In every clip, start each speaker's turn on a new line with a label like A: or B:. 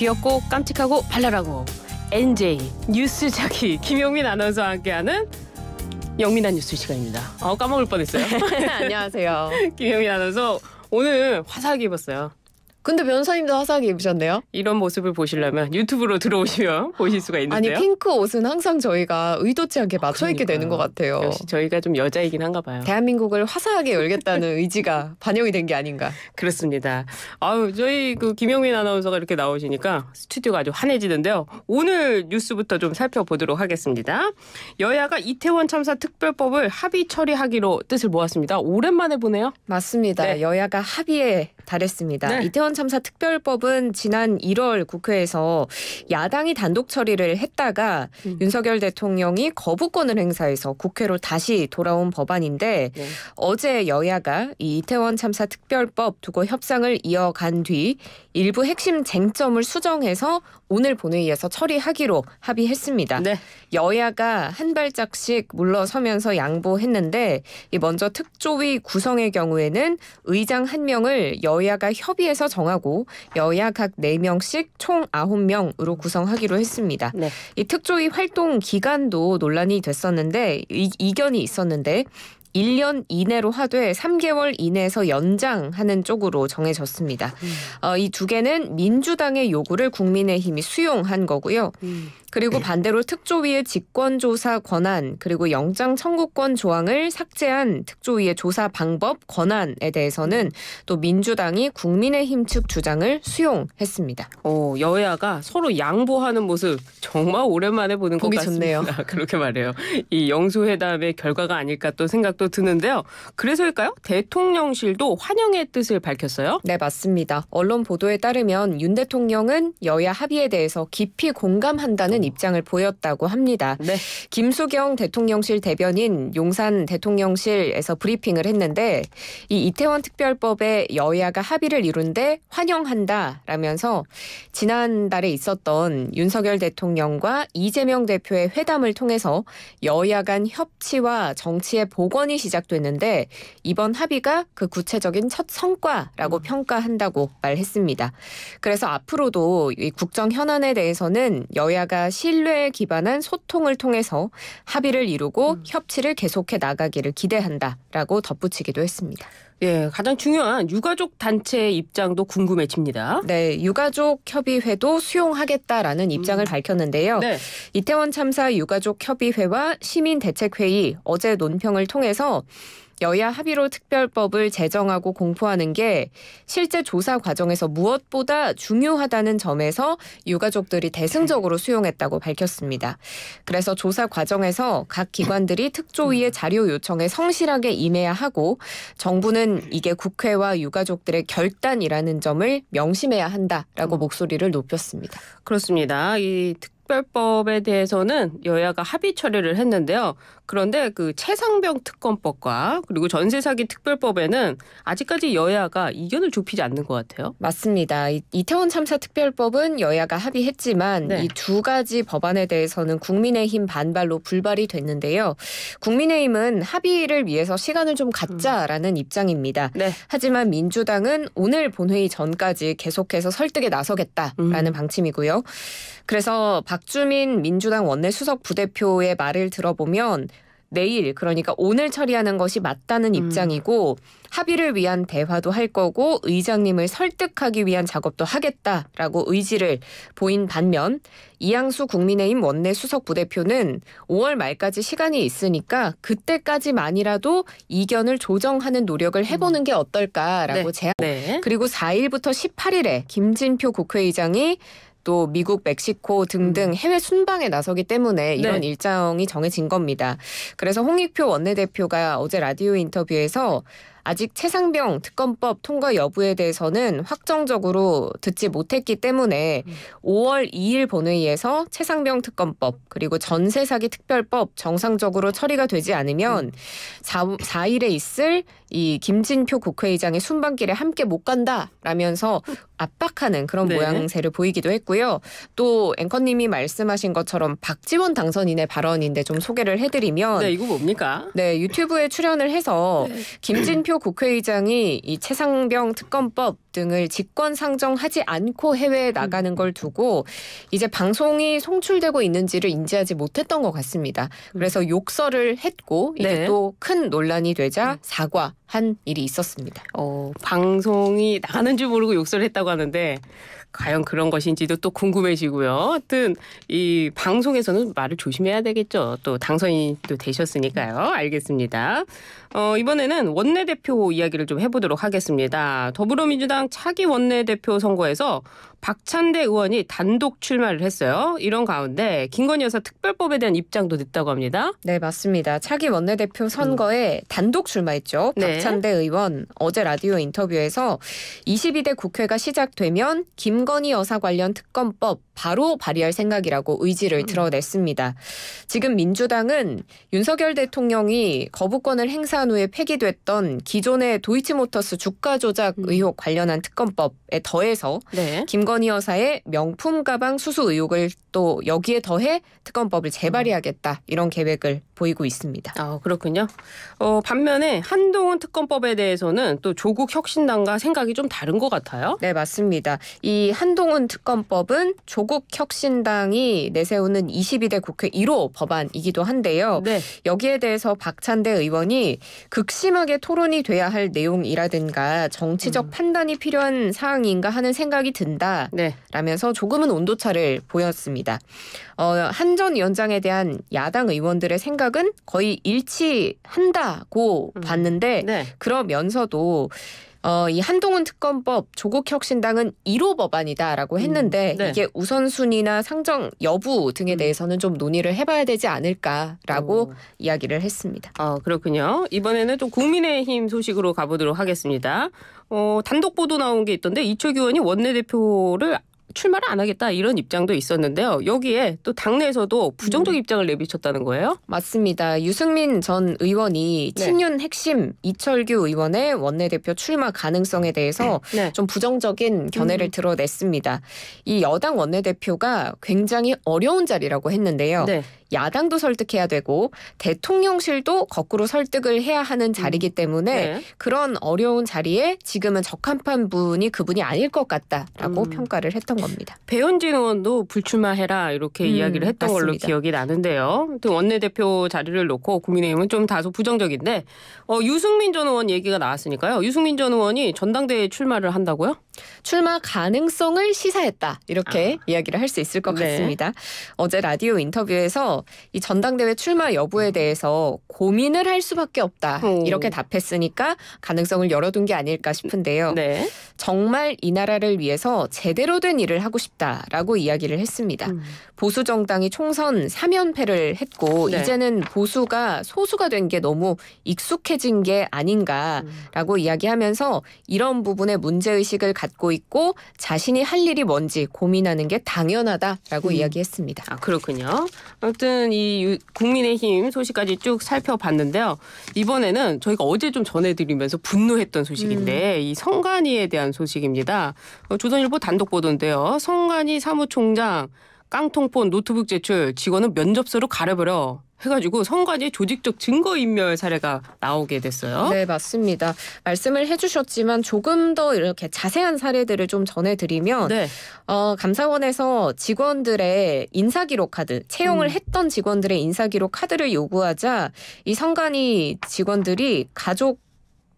A: 귀엽고 깜찍하고 발랄하고 NJ 뉴스 자기 김용민 아나운서와 함께하는 영민한 뉴스 시간입니다. 아 까먹을 뻔했어요. 안녕하세요. 김영민 아나운서 오늘 화사하게 입었어요. 근데 변사님도 화사하게 입으셨네요. 이런 모습을 보시려면 유튜브로 들어오시면 보실 수가 있는데요. 아니
B: 핑크 옷은 항상 저희가 의도치 않게 맞춰 입게
A: 되는 것 같아요. 역시 저희가 좀 여자이긴 한가 봐요. 대한민국을 화사하게 열겠다는 의지가 반영이 된 게 아닌가. 그렇습니다. 아유 저희 그 김영민 아나운서가 이렇게 나오시니까 스튜디오가 아주 환해지는데요. 오늘 뉴스부터 좀 살펴보도록 하겠습니다. 여야가 이태원 참사 특별법을 합의 처리하기로 뜻을 모았습니다. 오랜만에 보네요. 맞습니다. 네.
B: 여야가 합의에 달했습니다. 네. 이태원 참사 특별법은 지난 1월 국회에서 야당이 단독 처리를 했다가 음. 윤석열 대통령이 거부권을 행사해서 국회로 다시 돌아온 법안인데 네. 어제 여야가 이 이태원 참사 특별법 두고 협상을 이어간 뒤 일부 핵심 쟁점을 수정해서 오늘 본회의에서 처리하기로 합의했습니다. 네. 여야가 한 발짝씩 물러서면서 양보했는데 먼저 특조위 구성의 경우에는 의장 한 명을 여야가 협의해서 정하고 여야 각 4명씩 총 9명으로 구성하기로 했습니다. 네. 이 특조위 활동 기간도 논란이 됐었는데 이, 이견이 있었는데 1년 이내로 하되 3개월 이내에서 연장하는 쪽으로 정해졌습니다. 음. 어, 이두 개는 민주당의 요구를 국민의힘이 수용한 거고요. 음. 그리고 네. 반대로 특조위의 직권조사 권한 그리고 영장 청구권 조항을 삭제한 특조위의 조사 방법 권한에 대해서는 또 민주당이 국민의힘 측 주장을 수용했습니다.
A: 어, 여야가 서로 양보하는 모습 정말 오랜만에 보는 것 같습니다. 좋네요. 그렇게 말해요. 이 영수회담의 결과가 아닐까 또 생각도 드는데요. 그래서일까요? 대통령실도 환영의 뜻을 밝혔어요. 네, 맞습니다. 언론 보도에 따르면 윤 대통령은 여야 합의에
B: 대해서 깊이 공감한다는 하는 입장을 보였다고 합니다. 네. 김수경 대통령실 대변인 용산 대통령실에서 브리핑을 했는데 이 이태원 특별법에 여야가 합의를 이룬데 환영한다라면서 지난달에 있었던 윤석열 대통령과 이재명 대표의 회담을 통해서 여야 간 협치와 정치의 복원이 시작됐는데 이번 합의가 그 구체적인 첫 성과라고 음. 평가한다고 말했습니다. 그래서 앞으로도 이 국정 현안에 대해서는 여야가 신뢰에 기반한 소통을 통해서 합의를 이루고 음. 협치를 계속해 나가기를 기대한다라고 덧붙이기도 했습니다. 예, 가장 중요한 유가족 단체의 입장도 궁금해집니다. 네, 유가족 협의회도 수용하겠다라는 음. 입장을 음. 밝혔는데요. 네. 이태원 참사 유가족 협의회와 시민 대책회의 어제 논평을 통해서 여야 합의로 특별법을 제정하고 공포하는 게 실제 조사 과정에서 무엇보다 중요하다는 점에서 유가족들이 대승적으로 수용했다고 밝혔습니다. 그래서 조사 과정에서 각 기관들이 특조위의 음. 자료 요청에 성실하게 임해야 하고 정부는 하지 이게 국회와 유가족들의 결단이라는 점을 명심해야 한다라고 음. 목소리를 높였습니다.
A: 그렇습니다. 이 특... 특별법에 대해서는 여야가 합의 처리를 했는데요. 그런데 그 최상병 특검법과 그리고 전세사기 특별법에는 아직까지 여야가 이견을 좁히지 않는 것 같아요.
B: 맞습니다. 이, 태원 참사 특별법은 여야가 합의했지만 네. 이두 가지 법안에 대해서는 국민의힘 반발로 불발이 됐는데요. 국민의힘은 합의를 위해서 시간을 좀 갖자라는 음. 입장입니다. 네. 하지만 민주당은 오늘 본회의 전까지 계속해서 설득에 나서겠다라는 음. 방침이고요. 그래서 박 박주민 민주당 원내 수석 부대표의 말을 들어보면 내일 그러니까 오늘 처리하는 것이 맞다는 음. 입장이고 음. 합의를 위한 대화도 할 거고 의장님을 설득하기 위한 작업도 하겠다라고 의지를 보인 반면 이양수 국민의힘 원내 수석 부대표는 5월 말까지 시간이 있으니까 그때까지만이라도 이견을 조정하는 노력을 해보는 음. 게 어떨까라고 네. 제안. 네. 그리고 4일부터 18일에 김진표 국회의장이 또 미국, 멕시코 등등 음. 해외 순방에 나서기 때문에 이런 네. 일정이 정해진 겁니다. 그래서 홍익표 원내대표가 어제 라디오 인터뷰에서 아직 최상병 특검법 통과 여부에 대해서는 확정적으로 듣지 못했기 때문에 음. 5월 2일 본회의에서 최상병 특검법 그리고 전세 사기 특별법 정상적으로 처리가 되지 않으면 음. 4, 4일에 있을 이 김진표 국회의장의 순방길에 함께 못 간다라면서 압박하는 그런 네. 모양새를 보이기도 했고요. 또 앵커님이 말씀하신 것처럼 박지원 당선인의 발언인데 좀 소개를 해드리면 네 이거 뭡니까? 네 유튜브에 출연을 해서 네. 김진표 홍준표 국회의장이 이 최상병 특검법 등을 직권 상정하지 않고 해외에 나가는 걸 두고 이제 방송이 송출되고 있는지를 인지하지 못했던 것 같습니다. 그래서 욕설을 했고 이게 네. 또큰 논란이 되자 사과한 일이 있었습니다. 어,
A: 방송이 나가는 줄 모르고 욕설을 했다고 하는데 과연 그런 것인지도 또 궁금해지고요. 하여튼 이 방송에서는 말을 조심해야 되겠죠. 또 당선인이 되셨으니까요. 알겠습니다. 어, 이번에는 원내대표 이야기를 좀 해보도록 하겠습니다. 더불어민주당 차기 원내대표 선거에서 박찬대 의원이 단독 출마를 했어요. 이런 가운데 김건희 여사 특별법에 대한 입장도 냈다고 합니다. 네, 맞습니다.
B: 차기 원내대표 선거에 음. 단독 출마했죠. 네. 박찬대 네. 의원 어제 라디오 인터뷰에서 22대 국회가 시작되면 김 김건희 여사 관련 특검법 바로 발의할 생각이라고 의지를 음. 드러냈습니다. 지금 민주당은 윤석열 대통령이 거부권을 행사한 후에 폐기됐던 기존의 도이치모터스 주가 조작 음. 의혹 관련한 특검법에 더해서 네. 김건희 여사의 명품 가방 수수 의혹을 또 여기에 더해 특검법을 재발의하겠다 이런 계획을 보이고 있습니다.
A: 아 그렇군요. 어, 반면에 한동훈 특검법에 대해서는 또 조국 혁신당과 생각이 좀 다른 것 같아요. 네 맞습니다. 이이 한동훈 특검법은 조국
B: 혁신당이 내세우는 22대 국회 1호 법안이기도 한데요. 네. 여기에 대해서 박찬대 의원이 극심하게 토론이 돼야 할 내용이라든가 정치적 음. 판단이 필요한 사항인가 하는 생각이 든다. 네. 라면서 조금은 온도차를 보였습니다. 어, 한전 위원장에 대한 야당 의원들의 생각은 거의 일치한다고 음. 봤는데 네. 그러면서도 어, 이 한동훈 특검법 조국 혁신당은 1호 법안이다라고 음, 했는데 음, 네. 이게 우선순위나 상정 여부 등에 음. 대해서는 좀 논의를 해봐야 되지 않을까라고 오. 이야기를
A: 했습니다. 어, 그렇군요. 이번에는 또 국민의힘 소식으로 가보도록 하겠습니다. 어, 단독 보도 나온 게 있던데 이철규 의원이 원내대표를 출마를 안 하겠다 이런 입장도 있었는데요. 여기에 또 당내에서도 부정적 음. 입장을 내비쳤다는 거예요?
B: 맞습니다. 유승민 전 의원이 네. 친윤 핵심 이철규 의원의 원내대표 출마 가능성에 대해서 네. 네. 좀 부정적인 견해를 음. 드러냈습니다. 이 여당 원내대표가 굉장히 어려운 자리라고 했는데요. 네. 야당도 설득해야 되고 대통령실도 거꾸로 설득을 해야 하는 자리이기 음. 때문에 네. 그런 어려운 자리에 지금은 적합한 분이 그분이 아닐 것 같다라고 음. 평가를 했던 겁니다.
A: 배현진 의원도 불출마해라 이렇게 음, 이야기를 했던 맞습니다. 걸로 기억이 나는데요. 원내대표 자리를 놓고 국민의힘은 좀 다소 부정적인데 어, 유승민 전 의원 얘기가 나왔으니까요. 유승민 전 의원이 전당대회 에 출마를 한다고요? 출마 가능성을 시사했다 이렇게 아. 이야기를 할 수
B: 있을 것 네. 같습니다. 어제 라디오 인터뷰에서 이 전당대회 출마 여부에 대해서 고민을 할 수밖에 없다 오. 이렇게 답했으니까 가능성을 열어둔 게 아닐까 싶은데요. 네. 정말 이 나라를 위해서 제대로 된 일을 하고 싶다라고 이야기를 했습니다. 음. 보수 정당이 총선 3연패를 했고 네. 이제는 보수가 소수가 된 게 너무 익숙해진 게 아닌가라고 음. 이야기하면서 이런 부분에 문제 의식을 갖 받고 있고 자신이 할 일이 뭔지 고민하는 게 당연하다라고 음. 이야기했습니다.
A: 아 그렇군요. 아무튼 이 국민의힘 소식까지 쭉 살펴봤는데요. 이번에는 저희가 어제 좀 전해드리면서 분노했던 소식인데 음. 이 성관이에 대한 소식입니다. 어, 조선일보 단독 보도인데요. 성관이 사무총장 깡통폰 노트북 제출 직원은 면접서로 가려버려 해가지고 선관위 조직적 증거인멸 사례가 나오게 됐어요. 네,
B: 맞습니다. 말씀을 해주셨지만 조금 더 이렇게 자세한 사례들을 좀 전해드리면 네. 어, 감사원에서 직원들의 인사기록 카드, 채용을 음. 했던 직원들의 인사기록 카드를 요구하자 이선관위 직원들이 가족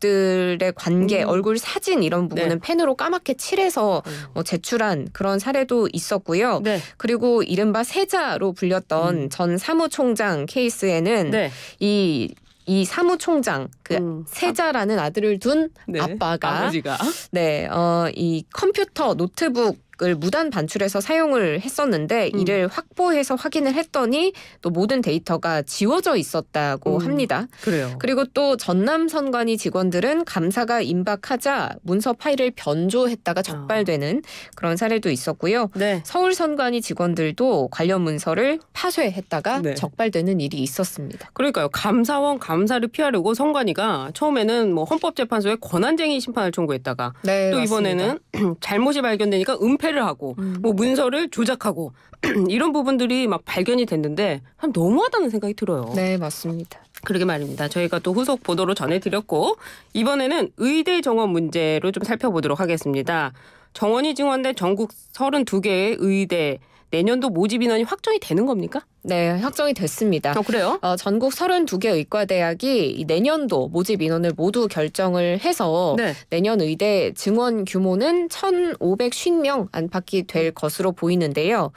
B: 가족들의 관계, 음. 얼굴 사진 이런 부분은 네. 펜으로 까맣게 칠해서 음. 어, 제출한 그런 사례도 있었고요. 네. 그리고 이른바 세자로 불렸던 음. 전 사무총장 케이스에는 네. 이이 사무총장 그 음. 세자라는 아들을 둔 네. 아빠가 아버지가 네어이 컴퓨터 노트북 데이을 무단 반출해서 사용을 했었는데 음. 이를 확보해서 확인을 했더니 또 모든 데이터가 지워져 있었다고 음. 합니다. 그래요. 그리고 또 전남 선관위 직원들은 감사가 임박하자 문서 파일을 변조했다가 적발되는 아. 그런 사례도 있었고요. 네. 서울 선관위 직원들도 관련 문서를 파쇄했다가 네. 적발되는 일이 있었습니다.
A: 그러니까요. 감사원 감사를 피하려고 선관위가 처음에는 뭐 헌법재판소에 권한쟁의 심판을 청구했다가 네, 또 맞습니다. 이번에는 잘못이 발견되니까 은폐 부패를 하고 음. 뭐 문서를 조작하고 이런 부분들이 막 발견이 됐는데 참 너무하다는 생각이 들어요. 네, 맞습니다. 그러게 말입니다. 저희가 또 후속 보도로 전해드렸고 이번에는 의대 정원 문제로 좀 살펴보도록 하겠습니다. 정원이 증원된 전국 32개의 의대 내년도 모집 인원이 확정이 되는 겁니까? 네, 확정이 됐습니다. 어,
B: 그래요? 어, 전국 32개 의과대학이 내년도 모집 인원을 모두 결정을 해서 네. 내년 의대 증원 규모는 1,550명 안팎이 될 것으로 보이는데요.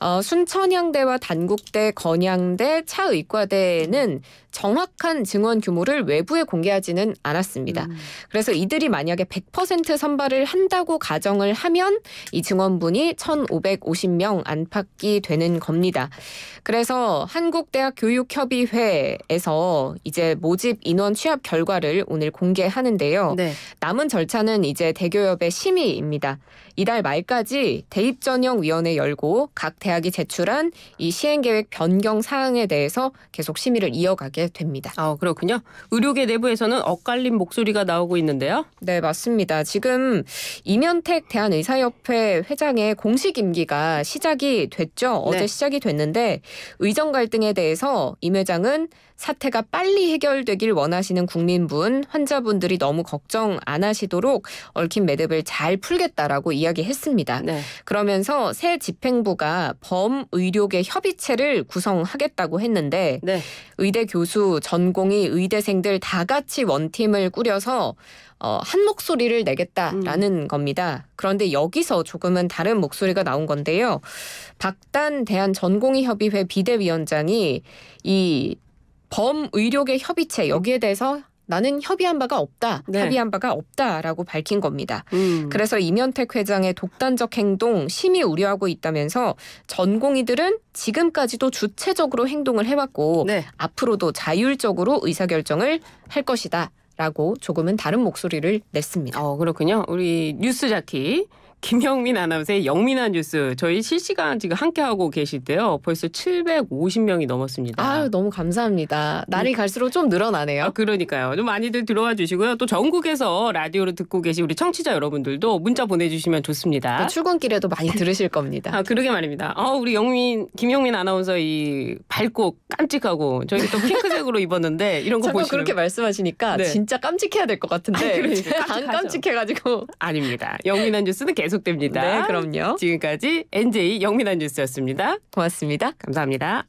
B: 어, 순천향대와 단국대, 건양대, 차의과대는 정확한 증원 규모를 외부에 공개하지는 않았습니다. 음. 그래서 이들이 만약에 100% 선발을 한다고 가정을 하면 이 증원분이 1,550명 안팎이 되는 겁니다. 그래서 한국대학교육협의회에서 이제 모집 인원 취합 결과를 오늘 공개하는데요. 네. 남은 절차는 이제 대교협의 심의입니다. 이달 말까지 대입 전형 위원회 열고 각 대학이 제출한 이 시행 계획 변경 사항에 대해서 계속 심의를 이어가게 됩니다. 아,
A: 그렇군요. 의료계 내부에서는 엇갈린 목소리가 나오고 있는데요. 네,
B: 맞습니다. 지금 이면택 대한의사협회 회장의 공식 임기가 시작이 됐죠. 어제 네. 시작이 됐는데 의정 갈등에 대해서 임 회장은 사태가 빨리 해결되길 원하시는 국민분, 환자분들이 너무 걱정 안 하시도록 얽힌 매듭을 잘 풀겠다라고 이야기했습니다. 네. 그러면서 새 집행부가 범의료계 협의체를 구성하겠다고 했는데 네. 의대 교수, 전공의 의대생들 다 같이 원팀을 꾸려서 어, 한 목소리를 내겠다라는 음. 겁니다. 그런데 여기서 조금은 다른 목소리가 나온 건데요. 박단 대한 전공의협의회 비대위원장이 이 범의료계 협의체 여기에 대해서 나는 협의한 바가 없다, 네. 합의한 바가 없다라고 밝힌 겁니다. 음. 그래서 이면택 회장의 독단적 행동 심히 우려하고 있다면서 전공의들은 지금까지도 주체적으로 행동을 해왔고 네. 앞으로도 자율적으로 의사결정을 할 것이다. 라고 조금은 다른 목소리를 냈습니다.
A: 어, 그렇군요. 우리 뉴스 자키 김영민 아나운서의 영민한 뉴스 저희 실시간 지금 함께 하고 계실때요 벌써 750명이 넘었습니다.
B: 아유 너무 감사합니다. 날이 네. 갈수록 좀 늘어나네요.
A: 아, 그러니까요. 좀 많이들 들어와 주시고요. 또 전국에서 라디오를 듣고 계신 우리 청취자 여러분들도 문자 보내주시면 좋습니다. 네,
B: 출근길에도 많이 들으실 겁니다.
A: 아 그러게 말입니다. 아 우리 영민 김영민 아나운서 이 밝고 깜찍하고 저희 또 핑크색으로 입었는데 이런 거 보시면 그렇게 말씀하시니까 네. 진짜 깜찍해야 될 것 같은데 아, 깜찍안 그러니까
B: 깜찍해가지고
A: 아닙니다. 영민한 뉴스는 계속 계속됩니다. 네, 그럼요. 지금까지 NJ 영민한 뉴스였습니다. 고맙습니다. 감사합니다.